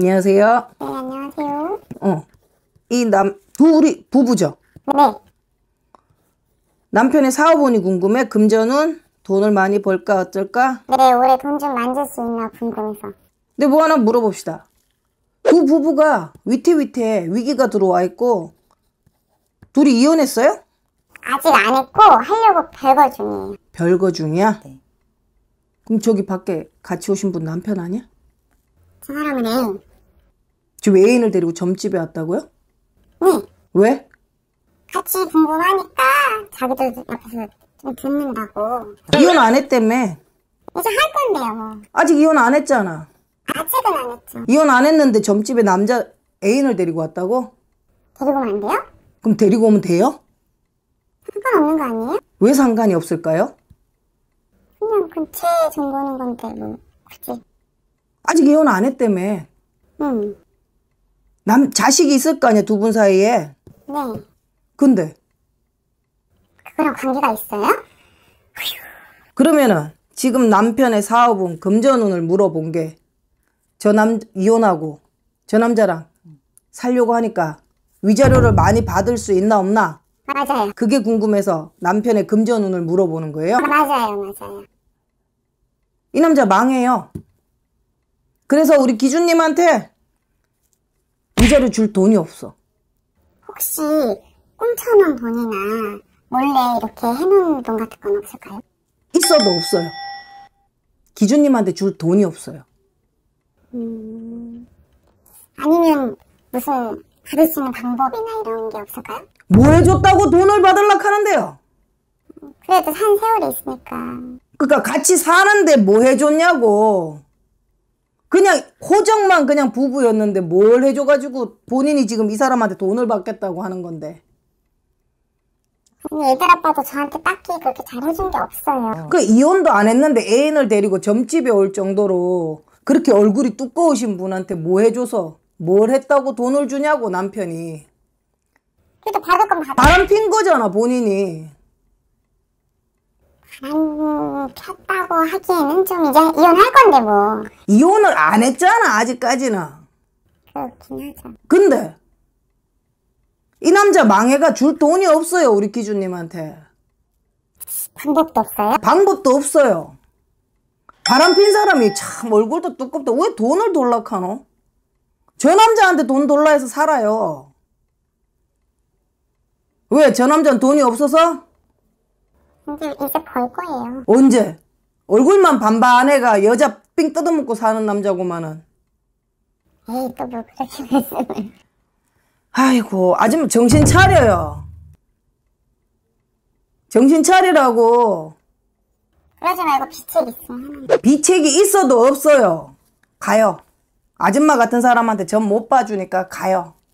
안녕하세요. 네, 안녕하세요. 어. 이 남, 둘이 부부죠? 네. 남편의 사업원이 궁금해. 금전은 돈을 많이 벌까 어쩔까? 네, 올해 돈 좀 만질 수 있나 궁금해서. 근데 뭐 하나 물어봅시다. 두 부부가 위태위태 위기가 들어와 있고 둘이 이혼했어요? 아직 안 했고 하려고 별거 중이에요. 별거 중이야? 네. 그럼 저기 밖에 같이 오신 분 남편 아니야? 사람은 애. 지금 애인을 데리고 점집에 왔다고요? 응. 왜? 같이 궁금하니까 자기들 앞에서 좀 듣는다고. 이혼 안 했다며. 이제 할 건데요, 뭐. 아직 이혼 안 했잖아. 아직은 안 했죠. 이혼 안 했는데 점집에 남자 애인을 데리고 왔다고? 데리고 오면 안 돼요? 그럼 데리고 오면 돼요? 상관없는 거 아니에요? 왜 상관이 없을까요? 그냥 근처에 그 정보는 건데 뭐 굳이 아직 이혼 안 했다며 응남 자식이 있을 거 아니야 두 분 사이에 네 근데 그거랑 관계가 있어요? 그러면은 지금 남편의 사업은 금전운을 물어본 게저 남 이혼하고 저 남자랑 살려고 하니까 위자료를 많이 받을 수 있나 없나 맞아요 그게 궁금해서 남편의 금전운을 물어보는 거예요? 아, 맞아요 맞아요 이 남자 망해요 그래서 우리 기준님한테 이자를 줄 돈이 없어. 혹시 꿈처놓은 돈이나 원래 이렇게 해놓은 돈 같은 건 없을까요? 있어도 없어요. 기준님한테 줄 돈이 없어요. 음... 아니면 무슨 받을 수 있는 방법이나 이런 게 없을까요? 뭐 해줬다고 돈을 받으려고 하는데요? 음, 그래도 산 세월이 있으니까. 그러니까 같이 사는데 뭐 해줬냐고. 그냥 호정만 그냥 부부였는데 뭘 해줘가지고 본인이 지금 이 사람한테 돈을 받겠다고 하는 건데. 아니 애들 아빠도 저한테 딱히 그렇게 잘해준 게 없어요. 그 이혼도 안 했는데 애인을 데리고 점집에 올 정도로 그렇게 얼굴이 두꺼우신 분한테 뭐 해줘서 뭘 했다고 돈을 주냐고 남편이. 그래도 받을 건 받아. 바람 핀 거잖아 본인이. 안켰다고 하기에는 좀 이제 이혼할 건데 뭐 이혼을 안 했잖아 아직까지는 그렇긴 하죠 근데 이 남자 망해가 줄 돈이 없어요 우리 기준님한테 방법도 없어요? 방법도 없어요 바람핀 사람이 참 얼굴도 두껍다 왜 돈을 돌락하노? 저 남자한테 돈 돌라 해서 살아요 왜? 저 남자는 돈이 없어서? 이제, 이 거예요. 언제? 얼굴만 반반해가 여자 삥 뜯어먹고 사는 남자구만은 에이, 또 뭐 그렇게 말씀을. 아이고, 아줌마 정신 차려요. 정신 차리라고. 그러지 말고 비책이 있어 비책이 있어도 없어요. 가요. 아줌마 같은 사람한테 전 못 봐주니까 가요.